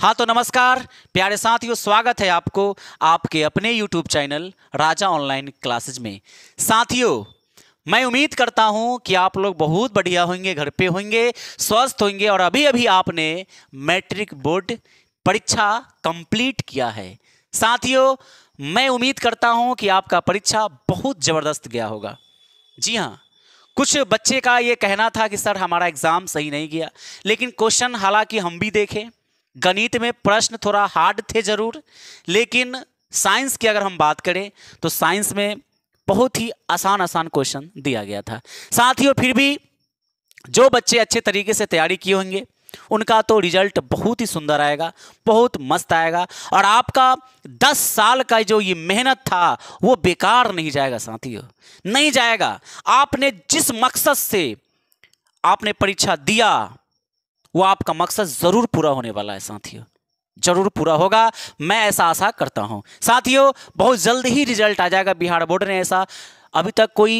हाँ तो नमस्कार प्यारे साथियों स्वागत है आपको आपके अपने YouTube channel Raja online classes में साथियों मैं उम्मीद करता हूं कि आप लोग बहुत बढ़िया होंगे घर पे होंगे स्वस्थ होंगे और अभी अभी आपने मैट्रिक बोर्ड परीक्षा कंप्लीट किया है साथियों मैं उम्मीद करता हूं कि आपका परीक्षा बहुत ज़बरदस्त गया होगा जी हाँ कुछ बच्चे का ये कहना था कि सर हमारा एग्ज़ाम सही नहीं गया लेकिन क्वेश्चन हालांकि हम भी देखें गणित में प्रश्न थोड़ा हार्ड थे ज़रूर लेकिन साइंस की अगर हम बात करें तो साइंस में बहुत ही आसान आसान क्वेश्चन दिया गया था साथ ही और फिर भी जो बच्चे अच्छे तरीके से तैयारी किए होंगे उनका तो रिजल्ट बहुत ही सुंदर आएगा बहुत मस्त आएगा और आपका 10 साल का जो ये मेहनत था वो बेकार नहीं जाएगा साथियों नहीं जाएगा आपने जिस मकसद से आपने परीक्षा दिया वो आपका मकसद ज़रूर पूरा होने वाला है साथियों जरूर पूरा होगा मैं ऐसा आशा करता हूं साथियों बहुत जल्द ही रिजल्ट आ जाएगा बिहार बोर्ड ने ऐसा अभी तक कोई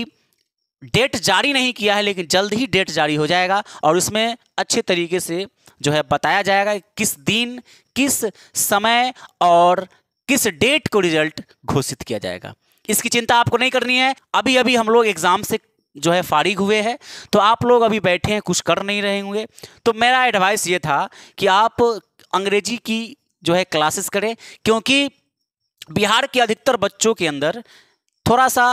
डेट जारी नहीं किया है लेकिन जल्द ही डेट जारी हो जाएगा और उसमें अच्छे तरीके से जो है बताया जाएगा किस दिन किस समय और किस डेट को रिजल्ट घोषित किया जाएगा इसकी चिंता आपको नहीं करनी है अभी अभी हम लोग एग्जाम से जो है फारिग हुए हैं तो आप लोग अभी बैठे हैं कुछ कर नहीं रहे होंगे तो मेरा एडवाइस ये था कि आप अंग्रेजी की जो है क्लासेस करें क्योंकि बिहार के अधिकतर बच्चों के अंदर थोड़ा सा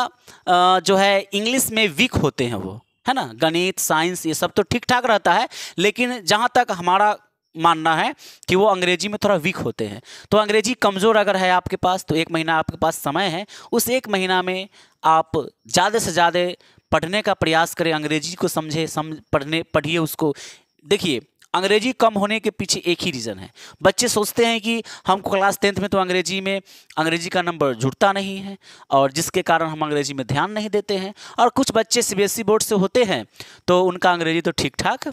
जो है इंग्लिश में वीक होते हैं वो है ना गणित साइंस ये सब तो ठीक ठाक रहता है लेकिन जहाँ तक हमारा मानना है कि वो अंग्रेजी में थोड़ा वीक होते हैं तो अंग्रेजी कमज़ोर अगर है आपके पास तो एक महीना आपके पास समय है उस एक महीना में आप ज़्यादा से ज़्यादा पढ़ने का प्रयास करें अंग्रेजी को समझे समझ पढ़ने पढ़िए उसको देखिए अंग्रेजी कम होने के पीछे एक ही रीज़न है बच्चे सोचते हैं कि हमको क्लास टेंथ में तो अंग्रेजी में अंग्रेजी का नंबर जुड़ता नहीं है और जिसके कारण हम अंग्रेजी में ध्यान नहीं देते हैं और कुछ बच्चे सी बोर्ड से होते हैं तो उनका अंग्रेजी तो ठीक ठाक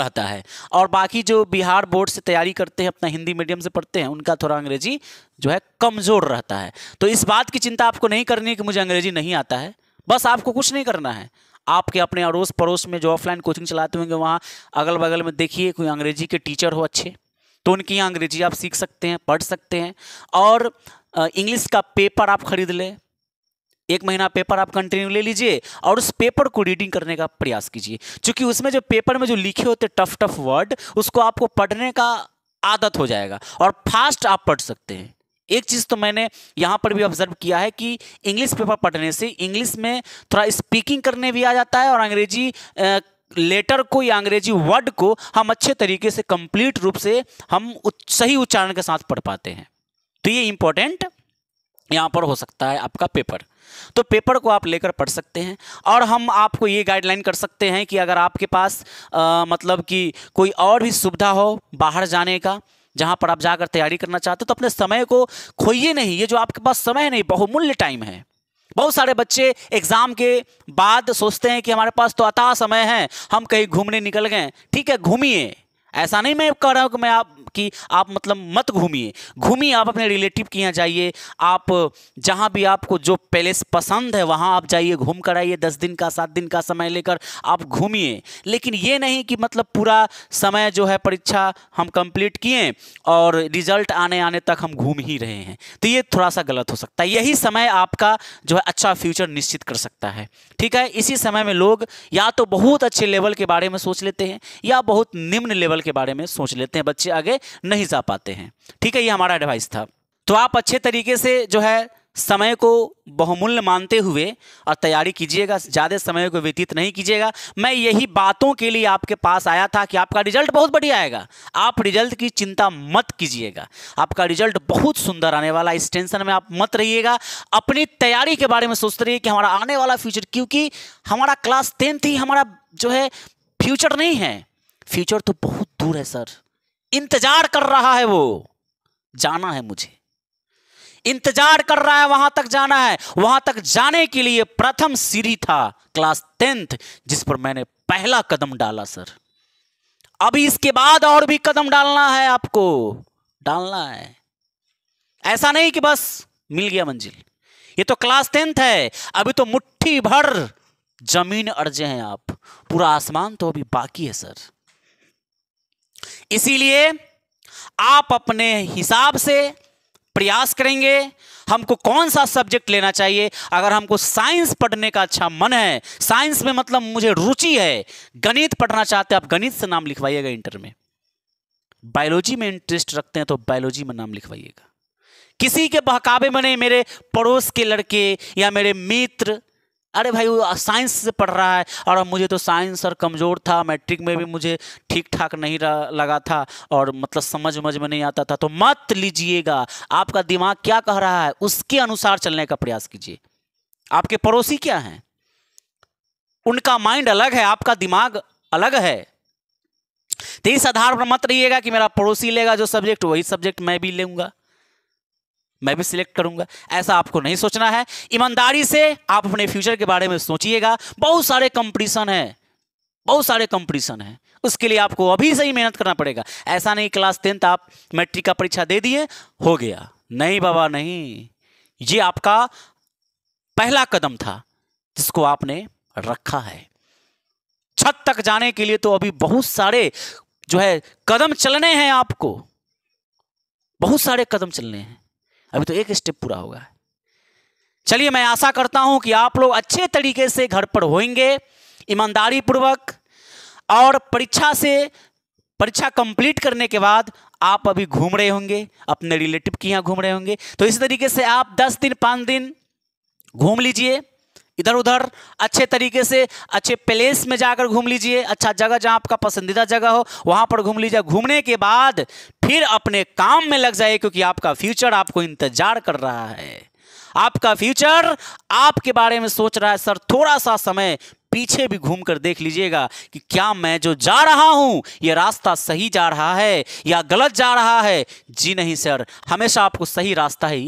रहता है और बाकी जो बिहार बोर्ड से तैयारी करते हैं अपना हिंदी मीडियम से पढ़ते हैं उनका थोड़ा अंग्रेजी जो है कमज़ोर रहता है तो इस बात की चिंता आपको नहीं करनी है कि मुझे अंग्रेजी नहीं आता है बस आपको कुछ नहीं करना है आपके अपने अड़ोस पड़ोस में जो ऑफलाइन कोचिंग चलाते होंगे वहाँ अगल बगल में देखिए कोई अंग्रेजी के टीचर हो अच्छे तो उनकी यहाँ अंग्रेजी आप सीख सकते हैं पढ़ सकते हैं और इंग्लिश का पेपर आप खरीद लें एक महीना पेपर आप कंटिन्यू ले लीजिए और उस पेपर को रीडिंग करने का प्रयास कीजिए क्योंकि उसमें जो पेपर में जो लिखे होते टफ टफ वर्ड उसको आपको पढ़ने का आदत हो जाएगा और फास्ट आप पढ़ सकते हैं एक चीज़ तो मैंने यहाँ पर भी ऑब्जर्व किया है कि इंग्लिश पेपर पढ़ने से इंग्लिश में थोड़ा स्पीकिंग करने भी आ जाता है और अंग्रेजी लेटर को या अंग्रेजी वर्ड को हम अच्छे तरीके से कंप्लीट रूप से हम सही उच्चारण के साथ पढ़ पाते हैं तो ये इंपॉर्टेंट यहाँ पर हो सकता है आपका पेपर तो पेपर को आप लेकर पढ़ सकते हैं और हम आपको ये गाइडलाइन कर सकते हैं कि अगर आपके पास आ, मतलब कि कोई और भी सुविधा हो बाहर जाने का जहां पर आप जाकर तैयारी करना चाहते हो तो अपने समय को खोइए नहीं ये जो आपके पास समय नहीं बहुमूल्य टाइम है बहुत सारे बच्चे एग्जाम के बाद सोचते हैं कि हमारे पास तो अता समय है हम कहीं घूमने निकल गए ठीक है घूमिए ऐसा नहीं मैं कह रहा हूं कि मैं आप कि आप मतलब मत घूमिए घूमिए आप अपने रिलेटिव के यहाँ जाइए आप जहाँ भी आपको जो पैलेस पसंद है वहाँ आप जाइए घूम कर आइए दस दिन का सात दिन का समय लेकर आप घूमिए लेकिन ये नहीं कि मतलब पूरा समय जो है परीक्षा हम कंप्लीट किए और रिजल्ट आने आने तक हम घूम ही रहे हैं तो ये थोड़ा सा गलत हो सकता है यही समय आपका जो है अच्छा फ्यूचर निश्चित कर सकता है ठीक है इसी समय में लोग या तो बहुत अच्छे लेवल के बारे में सोच लेते हैं या बहुत निम्न लेवल के बारे में सोच लेते हैं बच्चे आगे नहीं जा पाते हैं ठीक है ये हमारा एडवाइस था तो आप अच्छे तरीके से जो है समय को बहुमूल्य मानते हुए और तैयारी कीजिएगा ज़्यादा समय को व्यतीत नहीं कीजिएगा मैं यही बातों के लिए आपके पास आया था कि आपका रिजल्ट बहुत बढ़िया आएगा आप रिजल्ट की चिंता मत कीजिएगा आपका रिजल्ट बहुत सुंदर आने वाला इस टेंशन में आप मत रहिएगा अपनी तैयारी के बारे में सोचते रहिए कि हमारा आने वाला फ्यूचर क्योंकि हमारा क्लास टेंथ ही हमारा जो है फ्यूचर नहीं है फ्यूचर तो बहुत दूर है सर इंतजार कर रहा है वो जाना है मुझे इंतजार कर रहा है वहां तक जाना है वहां तक जाने के लिए प्रथम सीढ़ी था क्लास टेंथ जिस पर मैंने पहला कदम डाला सर अभी इसके बाद और भी कदम डालना है आपको डालना है ऐसा नहीं कि बस मिल गया मंजिल ये तो क्लास टेंथ है अभी तो मुट्ठी भर जमीन अड़जे हैं आप पूरा आसमान तो अभी बाकी है सर इसीलिए आप अपने हिसाब से प्रयास करेंगे हमको कौन सा सब्जेक्ट लेना चाहिए अगर हमको साइंस पढ़ने का अच्छा मन है साइंस में मतलब मुझे रुचि है गणित पढ़ना चाहते हैं आप गणित से नाम लिखवाइएगा इंटर में बायोलॉजी में इंटरेस्ट रखते हैं तो बायोलॉजी में नाम लिखवाइएगा किसी के बहकावे में नहीं मेरे पड़ोस के लड़के या मेरे मित्र अरे भाई वो साइंस से पढ़ रहा है और मुझे तो साइंस और कमज़ोर था मैट्रिक में भी मुझे ठीक ठाक नहीं लगा था और मतलब समझ समझ में नहीं आता था तो मत लीजिएगा आपका दिमाग क्या कह रहा है उसके अनुसार चलने का प्रयास कीजिए आपके पड़ोसी क्या हैं उनका माइंड अलग है आपका दिमाग अलग है तो इस आधार पर मत रहिएगा कि मेरा पड़ोसी लेगा जो सब्जेक्ट वही सब्जेक्ट मैं भी लूँगा मैं भी सिलेक्ट करूंगा ऐसा आपको नहीं सोचना है ईमानदारी से आप अपने फ्यूचर के बारे में सोचिएगा बहुत सारे कंपटीशन है बहुत सारे कंपटीशन है उसके लिए आपको अभी से ही मेहनत करना पड़ेगा ऐसा नहीं क्लास टेंथ आप मैट्रिक का परीक्षा दे दिए हो गया नहीं बाबा नहीं ये आपका पहला कदम था जिसको आपने रखा है छत तक जाने के लिए तो अभी बहुत सारे जो है कदम चलने हैं आपको बहुत सारे कदम चलने हैं अभी तो एक स्टेप पूरा होगा चलिए मैं आशा करता हूं कि आप लोग अच्छे तरीके से घर पर होंगे ईमानदारी पूर्वक और परीक्षा से परीक्षा कंप्लीट करने के बाद आप अभी घूम रहे होंगे अपने रिलेटिव के यहाँ घूम रहे होंगे तो इस तरीके से आप दस दिन पाँच दिन घूम लीजिए इधर उधर अच्छे तरीके से अच्छे प्लेस में जाकर घूम लीजिए अच्छा जगह जहाँ आपका पसंदीदा जगह हो वहाँ पर घूम लीजिए घूमने के बाद फिर अपने काम में लग जाइए क्योंकि आपका फ्यूचर आपको इंतजार कर रहा है आपका फ्यूचर आपके बारे में सोच रहा है सर थोड़ा सा समय पीछे भी घूम कर देख लीजिएगा कि क्या मैं जो जा रहा हूं यह रास्ता सही जा रहा है या गलत जा रहा है जी नहीं सर हमेशा आपको सही रास्ता ही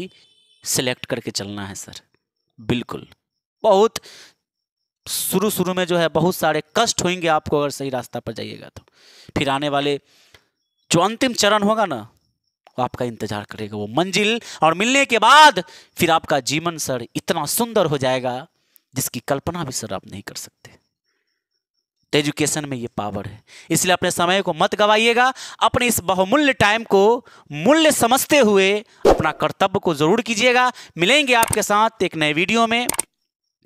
सिलेक्ट करके चलना है सर बिल्कुल बहुत शुरू शुरू में जो है बहुत सारे कष्ट होंगे आपको अगर सही रास्ता पर जाइएगा तो फिर आने वाले जो अंतिम चरण होगा ना वो आपका इंतजार करेगा वो मंजिल और मिलने के बाद फिर आपका जीवन सर इतना सुंदर हो जाएगा जिसकी कल्पना भी सर आप नहीं कर सकते तो एजुकेशन में ये पावर है इसलिए अपने समय को मत गवाइएगा अपने इस बहुमूल्य टाइम को मूल्य समझते हुए अपना कर्तव्य को जरूर कीजिएगा मिलेंगे आपके साथ एक नए वीडियो में